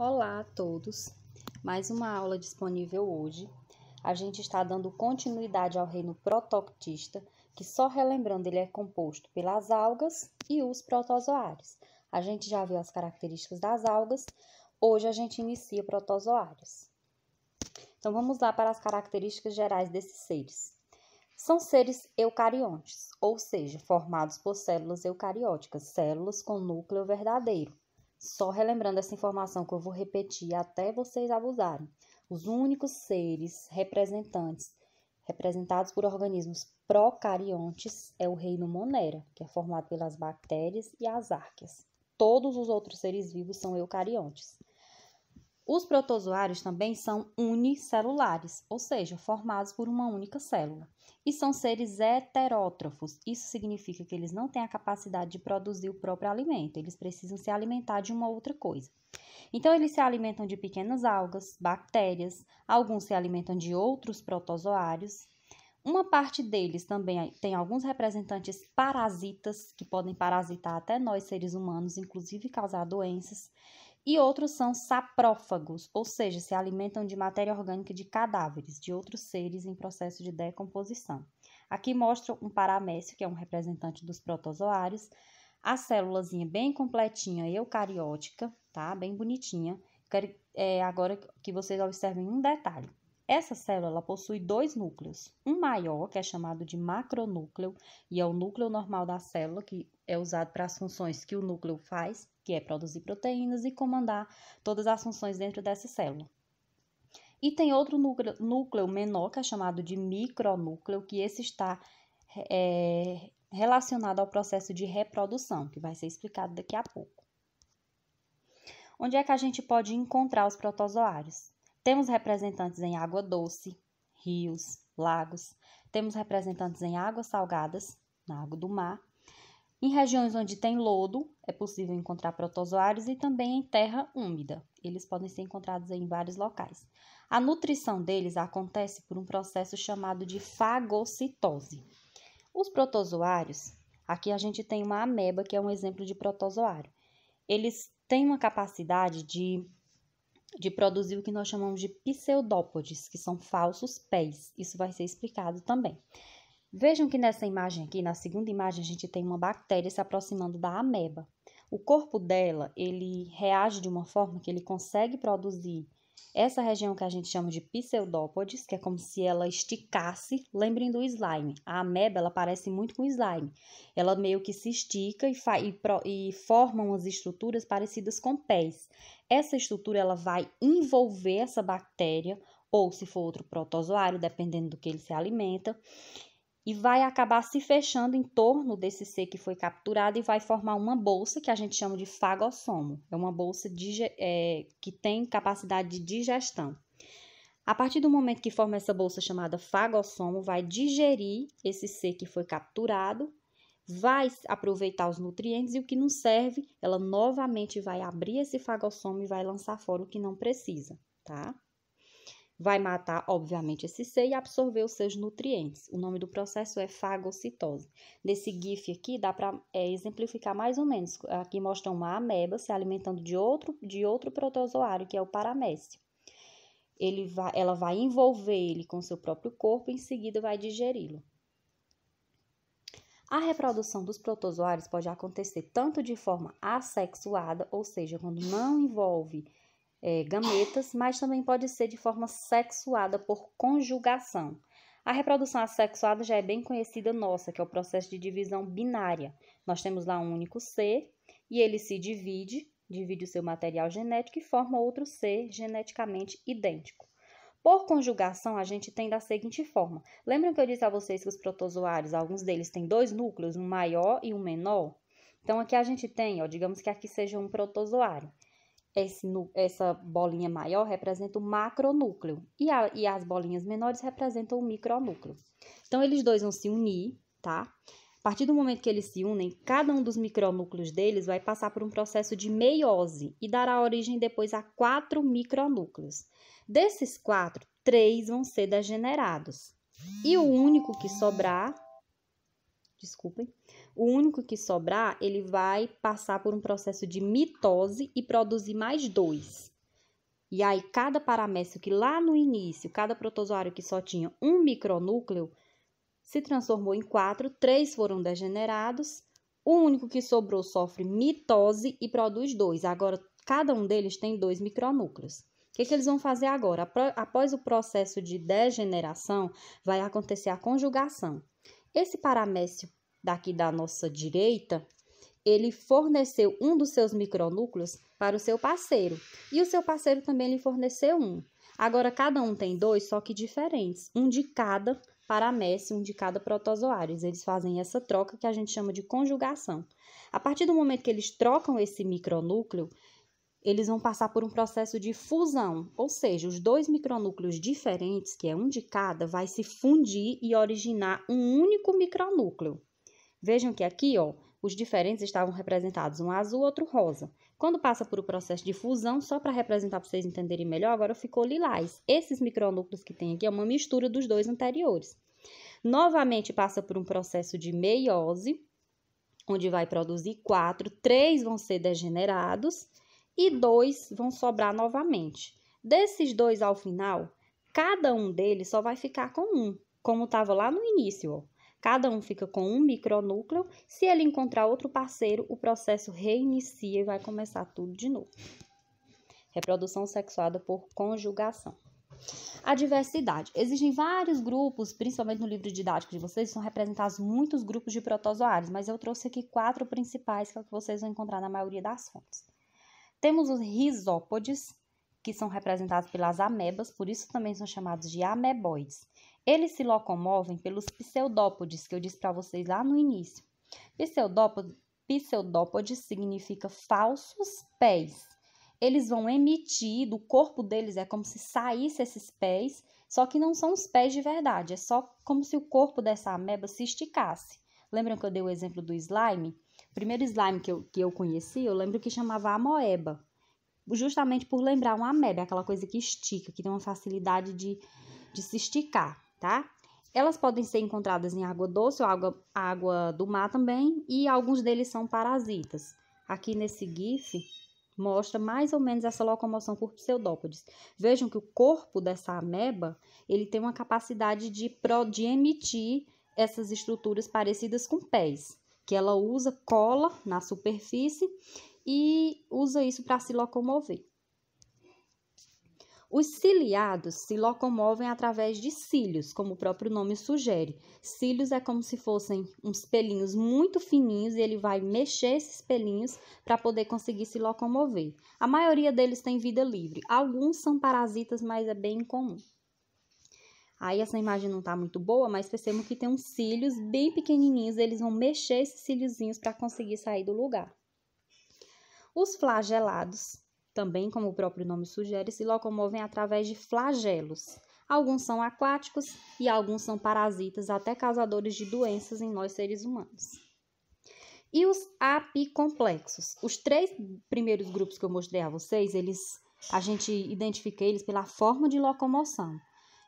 Olá a todos! Mais uma aula disponível hoje. A gente está dando continuidade ao reino protoctista, que só relembrando, ele é composto pelas algas e os protozoários. A gente já viu as características das algas, hoje a gente inicia protozoários. Então vamos lá para as características gerais desses seres. São seres eucariontes, ou seja, formados por células eucarióticas, células com núcleo verdadeiro só relembrando essa informação que eu vou repetir até vocês abusarem. Os únicos seres representantes representados por organismos procariontes é o reino Monera, que é formado pelas bactérias e as árqueas. Todos os outros seres vivos são eucariontes. Os protozoários também são unicelulares, ou seja, formados por uma única célula, e são seres heterótrofos. Isso significa que eles não têm a capacidade de produzir o próprio alimento, eles precisam se alimentar de uma outra coisa. Então, eles se alimentam de pequenas algas, bactérias, alguns se alimentam de outros protozoários, uma parte deles também tem alguns representantes parasitas, que podem parasitar até nós, seres humanos, inclusive causar doenças e outros são saprófagos, ou seja, se alimentam de matéria orgânica de cadáveres de outros seres em processo de decomposição. Aqui mostra um paramécio, que é um representante dos protozoários, a célulazinha bem completinha, eucariótica, tá? Bem bonitinha. Quero é, agora que vocês observem um detalhe. Essa célula possui dois núcleos, um maior, que é chamado de macronúcleo, e é o núcleo normal da célula, que é usado para as funções que o núcleo faz, que é produzir proteínas e comandar todas as funções dentro dessa célula. E tem outro núcleo, menor, que é chamado de micronúcleo, que esse está é, relacionado ao processo de reprodução, que vai ser explicado daqui a pouco. Onde é que a gente pode encontrar os protozoários? Temos representantes em água doce, rios, lagos, temos representantes em águas salgadas, na água do mar, em regiões onde tem lodo, é possível encontrar protozoários e também em terra úmida. Eles podem ser encontrados em vários locais. A nutrição deles acontece por um processo chamado de fagocitose. Os protozoários, aqui a gente tem uma ameba, que é um exemplo de protozoário. Eles têm uma capacidade de, de produzir o que nós chamamos de pseudópodes, que são falsos pés. Isso vai ser explicado também. Vejam que nessa imagem aqui, na segunda imagem, a gente tem uma bactéria se aproximando da ameba. O corpo dela, ele reage de uma forma que ele consegue produzir essa região que a gente chama de pseudópodes, que é como se ela esticasse, lembrem do slime. A ameba, ela parece muito com slime. Ela meio que se estica e, e, e forma umas estruturas parecidas com pés. Essa estrutura, ela vai envolver essa bactéria, ou se for outro protozoário, dependendo do que ele se alimenta e vai acabar se fechando em torno desse ser que foi capturado e vai formar uma bolsa que a gente chama de fagossomo. É uma bolsa é, que tem capacidade de digestão. A partir do momento que forma essa bolsa chamada fagossomo, vai digerir esse ser que foi capturado, vai aproveitar os nutrientes e o que não serve, ela novamente vai abrir esse fagossomo e vai lançar fora o que não precisa, tá? vai matar, obviamente, esse ser e absorver os seus nutrientes. O nome do processo é fagocitose. Nesse GIF aqui dá para é, exemplificar mais ou menos. Aqui mostra uma ameba se alimentando de outro, de outro protozoário, que é o paramécio. Ele vai, ela vai envolver ele com seu próprio corpo e em seguida vai digeri-lo. A reprodução dos protozoários pode acontecer tanto de forma assexuada, ou seja, quando não envolve é, gametas, mas também pode ser de forma sexuada por conjugação. A reprodução assexuada já é bem conhecida nossa, que é o processo de divisão binária. Nós temos lá um único ser e ele se divide, divide o seu material genético e forma outro ser geneticamente idêntico. Por conjugação, a gente tem da seguinte forma. Lembram que eu disse a vocês que os protozoários, alguns deles têm dois núcleos, um maior e um menor? Então, aqui a gente tem, ó, digamos que aqui seja um protozoário. Esse, essa bolinha maior representa o macronúcleo e, a, e as bolinhas menores representam o micronúcleo. Então, eles dois vão se unir, tá? A partir do momento que eles se unem, cada um dos micronúcleos deles vai passar por um processo de meiose e dará origem depois a quatro micronúcleos. Desses quatro, três vão ser degenerados. E o único que sobrar, desculpem, o único que sobrar, ele vai passar por um processo de mitose e produzir mais dois. E aí, cada paramécio que lá no início, cada protozoário que só tinha um micronúcleo, se transformou em quatro, três foram degenerados, o único que sobrou sofre mitose e produz dois. Agora, cada um deles tem dois micronúcleos. O que, que, eles vão fazer agora? Após o processo de degeneração, vai acontecer a conjugação. Esse paramécio daqui da nossa direita, ele forneceu um dos seus micronúcleos para o seu parceiro. E o seu parceiro também lhe forneceu um. Agora, cada um tem dois, só que diferentes. Um de cada para a um de cada protozoário. Eles fazem essa troca que a gente chama de conjugação. A partir do momento que eles trocam esse micronúcleo, eles vão passar por um processo de fusão, ou seja, os dois micronúcleos diferentes, que é um de cada, vai se fundir e originar um único micronúcleo. Vejam que aqui, ó, os diferentes estavam representados, um azul, outro rosa. Quando passa por o um processo de fusão, só para representar para vocês entenderem melhor, agora ficou lilás. Esses micronúcleos que tem aqui é uma mistura dos dois anteriores. Novamente passa por um processo de meiose, onde vai produzir quatro, três vão ser degenerados e dois vão sobrar novamente. Desses dois ao final, cada um deles só vai ficar com um, como estava lá no início, ó. Cada um fica com um micronúcleo. Se ele encontrar outro parceiro, o processo reinicia e vai começar tudo de novo. Reprodução sexuada por conjugação. A diversidade. Existem vários grupos, principalmente no livro didático de vocês, são representados muitos grupos de protozoários, mas eu trouxe aqui quatro principais que, é que vocês vão encontrar na maioria das fontes. Temos os risópodes, que são representados pelas amebas, por isso também são chamados de ameboides. Eles se locomovem pelos pseudópodes que eu disse para vocês lá no início. Pseudópode, pseudópode significa falsos pés. Eles vão emitir, do corpo deles é como se saísse esses pés, só que não são os pés de verdade, é só como se o corpo dessa ameba se esticasse. Lembram que eu dei o exemplo do slime? O primeiro slime que eu, que eu conheci, eu lembro que chamava amoeba, justamente por lembrar uma ameba, é aquela coisa que estica, que tem uma facilidade de, de se esticar tá? Elas podem ser encontradas em água doce ou água, água do mar também, e alguns deles são parasitas. Aqui nesse GIF mostra mais ou menos essa locomoção por pseudópodes. Vejam que o corpo dessa ameba, ele tem uma capacidade de, pro, de emitir essas estruturas parecidas com pés, que ela usa cola na superfície e usa isso para se locomover. Os ciliados se locomovem através de cílios, como o próprio nome sugere. Cílios é como se fossem uns pelinhos muito fininhos e ele vai mexer esses pelinhos para poder conseguir se locomover. A maioria deles tem vida livre. Alguns são parasitas, mas é bem comum. Aí essa imagem não está muito boa, mas percebo que tem uns cílios bem pequenininhos, eles vão mexer esses cíliozinhos para conseguir sair do lugar. Os flagelados também como o próprio nome sugere, se locomovem através de flagelos. Alguns são aquáticos e alguns são parasitas, até causadores de doenças em nós seres humanos. E os apicomplexos? Os três primeiros grupos que eu mostrei a vocês, eles a gente identifica eles pela forma de locomoção.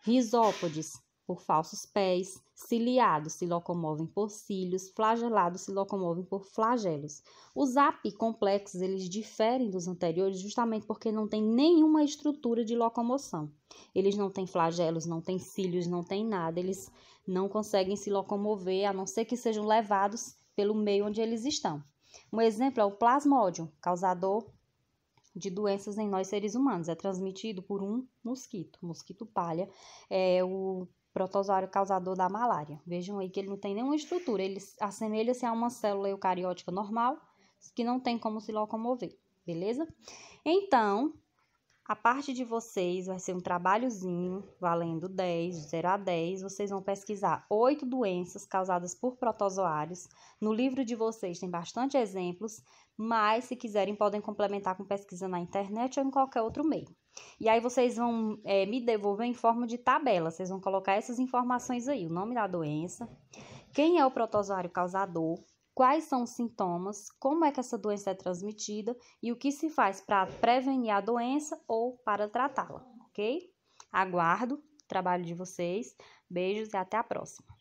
Risópodes por falsos pés, ciliados se locomovem por cílios, flagelados se locomovem por flagelos. Os apicomplexos eles diferem dos anteriores justamente porque não tem nenhuma estrutura de locomoção. Eles não têm flagelos, não têm cílios, não têm nada. Eles não conseguem se locomover a não ser que sejam levados pelo meio onde eles estão. Um exemplo é o plasmódio, causador de doenças em nós seres humanos. É transmitido por um mosquito. mosquito palha é o protozoário causador da malária. Vejam aí que ele não tem nenhuma estrutura, ele assemelha-se a uma célula eucariótica normal, que não tem como se locomover, beleza? Então, a parte de vocês vai ser um trabalhozinho, valendo 10, de 0 a 10. Vocês vão pesquisar oito doenças causadas por protozoários. No livro de vocês tem bastante exemplos, mas se quiserem podem complementar com pesquisa na internet ou em qualquer outro meio. E aí vocês vão é, me devolver em forma de tabela. Vocês vão colocar essas informações aí: o nome da doença, quem é o protozoário causador, quais são os sintomas, como é que essa doença é transmitida e o que se faz para prevenir a doença ou para tratá-la, ok? Aguardo o trabalho de vocês. Beijos e até a próxima.